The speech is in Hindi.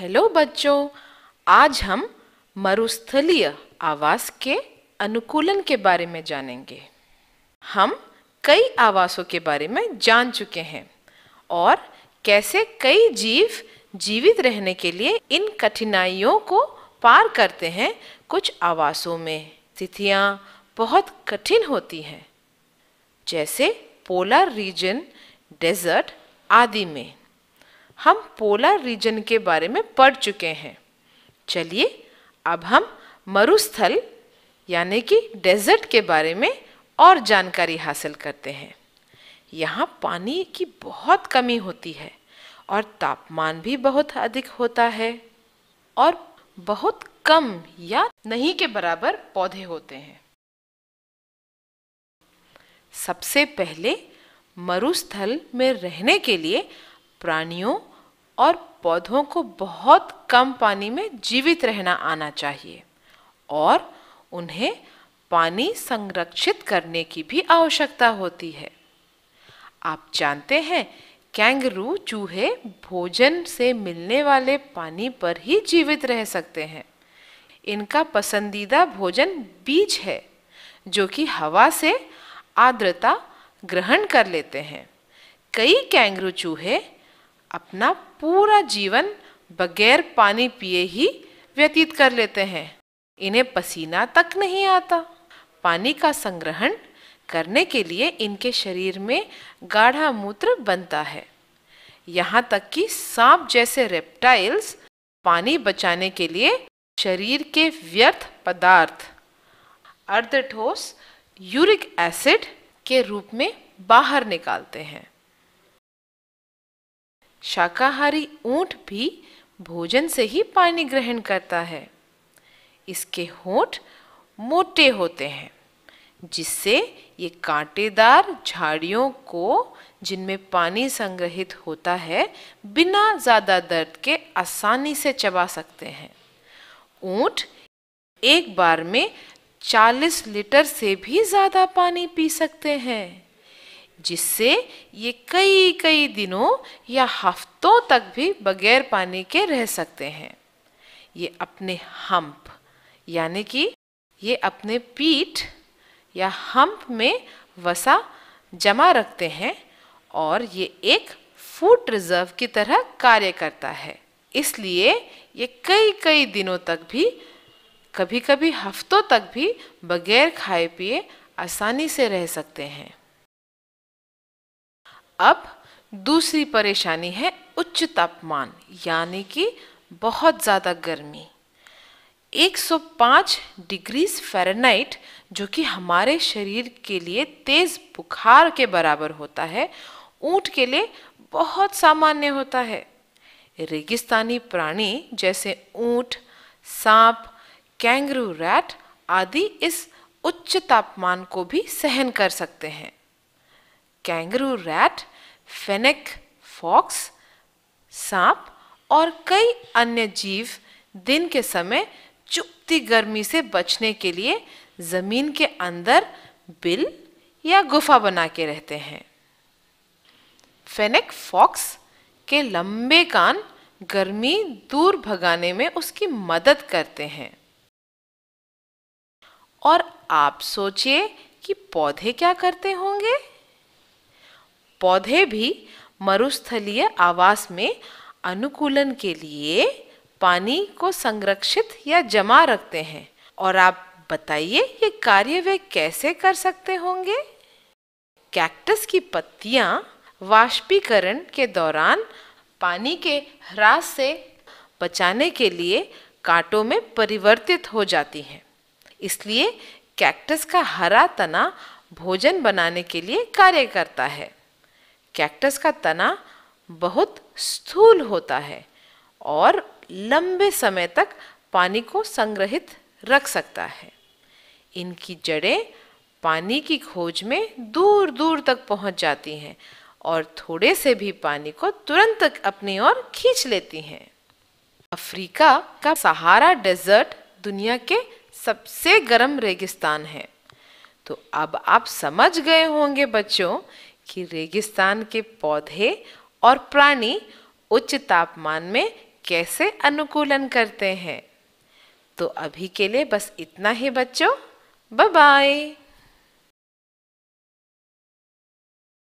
हेलो बच्चों आज हम मरुस्थलीय आवास के अनुकूलन के बारे में जानेंगे हम कई आवासों के बारे में जान चुके हैं और कैसे कई जीव जीवित रहने के लिए इन कठिनाइयों को पार करते हैं कुछ आवासों में स्थितियाँ बहुत कठिन होती हैं जैसे पोलर रीजन डेजर्ट आदि में हम पोलर रीजन के बारे में पढ़ चुके हैं चलिए अब हम मरुस्थल यानी कि डेजर्ट के बारे में और जानकारी हासिल करते हैं यहाँ पानी की बहुत कमी होती है और तापमान भी बहुत अधिक होता है और बहुत कम या नहीं के बराबर पौधे होते हैं सबसे पहले मरुस्थल में रहने के लिए प्राणियों और पौधों को बहुत कम पानी में जीवित रहना आना चाहिए और उन्हें पानी संरक्षित करने की भी आवश्यकता होती है आप जानते हैं कैंगरू चूहे भोजन से मिलने वाले पानी पर ही जीवित रह सकते हैं इनका पसंदीदा भोजन बीज है जो कि हवा से आर्द्रता ग्रहण कर लेते हैं कई कैंगरू चूहे अपना पूरा जीवन बगैर पानी पिए ही व्यतीत कर लेते हैं इन्हें पसीना तक नहीं आता पानी का संग्रहण करने के लिए इनके शरीर में गाढ़ा मूत्र बनता है यहाँ तक कि सांप जैसे रेप्टाइल्स पानी बचाने के लिए शरीर के व्यर्थ पदार्थ अर्ध ठोस यूरिक एसिड के रूप में बाहर निकालते हैं शाकाहारी ऊंट भी भोजन से ही पानी ग्रहण करता है इसके होठ मोटे होते हैं जिससे ये कांटेदार झाड़ियों को जिनमें पानी संग्रहित होता है बिना ज़्यादा दर्द के आसानी से चबा सकते हैं ऊंट एक बार में 40 लीटर से भी ज़्यादा पानी पी सकते हैं जिससे ये कई कई दिनों या हफ्तों तक भी बगैर पानी के रह सकते हैं ये अपने हम्प यानी कि ये अपने पीठ या हम्प में वसा जमा रखते हैं और ये एक फूड रिजर्व की तरह कार्य करता है इसलिए ये कई कई दिनों तक भी कभी कभी हफ्तों तक भी बगैर खाए पिए आसानी से रह सकते हैं अब दूसरी परेशानी है उच्च तापमान यानी कि बहुत ज़्यादा गर्मी 105 डिग्रीज फ़ारेनहाइट जो कि हमारे शरीर के लिए तेज़ बुखार के बराबर होता है ऊंट के लिए बहुत सामान्य होता है रेगिस्तानी प्राणी जैसे ऊंट सांप कैंगरू रैट आदि इस उच्च तापमान को भी सहन कर सकते हैं कैंगरू रैट फेनेक फॉक्स सांप और कई अन्य जीव दिन के समय चुपती गर्मी से बचने के लिए ज़मीन के अंदर बिल या गुफा बना के रहते हैं फेनेक फॉक्स के लंबे कान गर्मी दूर भगाने में उसकी मदद करते हैं और आप सोचिए कि पौधे क्या करते होंगे पौधे भी मरुस्थलीय आवास में अनुकूलन के लिए पानी को संरक्षित या जमा रखते हैं और आप बताइए ये कार्य वे कैसे कर सकते होंगे कैक्टस की पत्तियां वाष्पीकरण के दौरान पानी के ह्रास से बचाने के लिए कांटों में परिवर्तित हो जाती हैं इसलिए कैक्टस का हरा तना भोजन बनाने के लिए कार्य करता है कैक्टस का तना बहुत स्थूल होता है और लंबे समय तक पानी को संग्रहित रख सकता है इनकी जड़ें पानी की खोज में दूर दूर तक पहुंच जाती हैं और थोड़े से भी पानी को तुरंत अपनी ओर खींच लेती हैं अफ्रीका का सहारा डेजर्ट दुनिया के सबसे गर्म रेगिस्तान है तो अब आप समझ गए होंगे बच्चों कि रेगिस्तान के पौधे और प्राणी उच्च तापमान में कैसे अनुकूलन करते हैं तो अभी के लिए बस इतना ही बच्चों बाय